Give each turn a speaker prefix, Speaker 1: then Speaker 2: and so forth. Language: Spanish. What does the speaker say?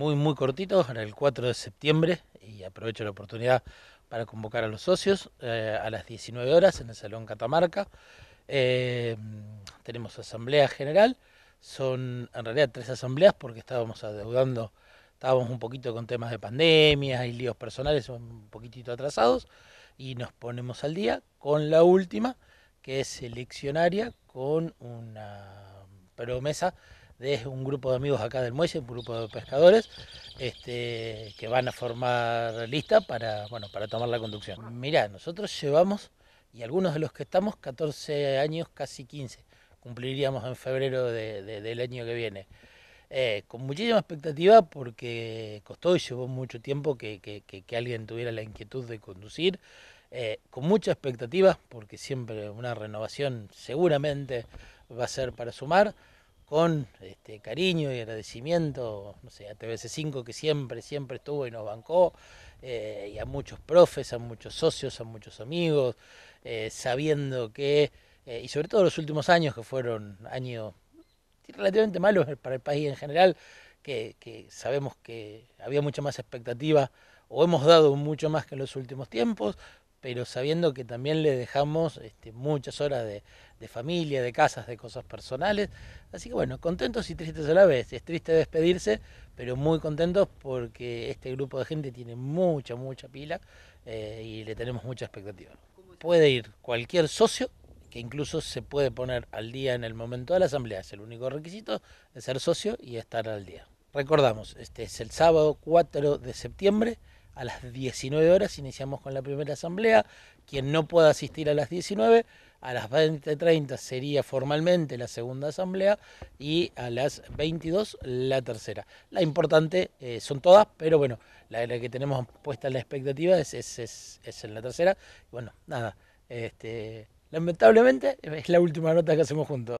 Speaker 1: muy, muy cortitos, en el 4 de septiembre, y aprovecho la oportunidad para convocar a los socios eh, a las 19 horas en el Salón Catamarca. Eh, tenemos asamblea general, son en realidad tres asambleas porque estábamos adeudando, estábamos un poquito con temas de pandemia y líos personales un poquitito atrasados y nos ponemos al día con la última que es eleccionaria con una promesa de un grupo de amigos acá del muelle, un grupo de pescadores, este, que van a formar lista para, para tomar la conducción. Mirá, nosotros llevamos, y algunos de los que estamos, 14 años, casi 15, cumpliríamos en febrero del año que viene. Eh, con muchísima expectativa porque costó y llevó mucho tiempo que, alguien tuviera la inquietud de conducir, eh, con mucha expectativa porque siempre una renovación seguramente va a ser para sumar con este, cariño y agradecimiento, no sé, a TBC5 que siempre, siempre estuvo y nos bancó, eh, y a muchos profes, a muchos socios, a muchos amigos, eh, sabiendo que, eh, y sobre todo los últimos años que fueron años relativamente malos para el país en general, que, que sabemos que había mucha más expectativa o hemos dado mucho más que en los últimos tiempos, pero sabiendo que también le dejamos este, muchas horas de, familia, de casas, de cosas personales. Así que bueno, contentos y tristes a la vez. Es triste despedirse, pero muy contentos porque este grupo de gente tiene mucha, mucha pila eh, y le tenemos mucha expectativa. Puede ir cualquier socio, que incluso se puede poner al día en el momento de la asamblea. Es el único requisito de ser socio y estar al día. Recordamos, este es el sábado 4 de septiembre a las 19 horas iniciamos con la primera asamblea. Quien no pueda asistir a las 19, a las 20.30 sería formalmente la segunda asamblea y a las 22 la tercera. La importante eh, son todas, pero bueno, la, la, que tenemos puesta en la expectativa es, es, es en la tercera. Bueno, nada, este, lamentablemente es la última nota que hacemos juntos.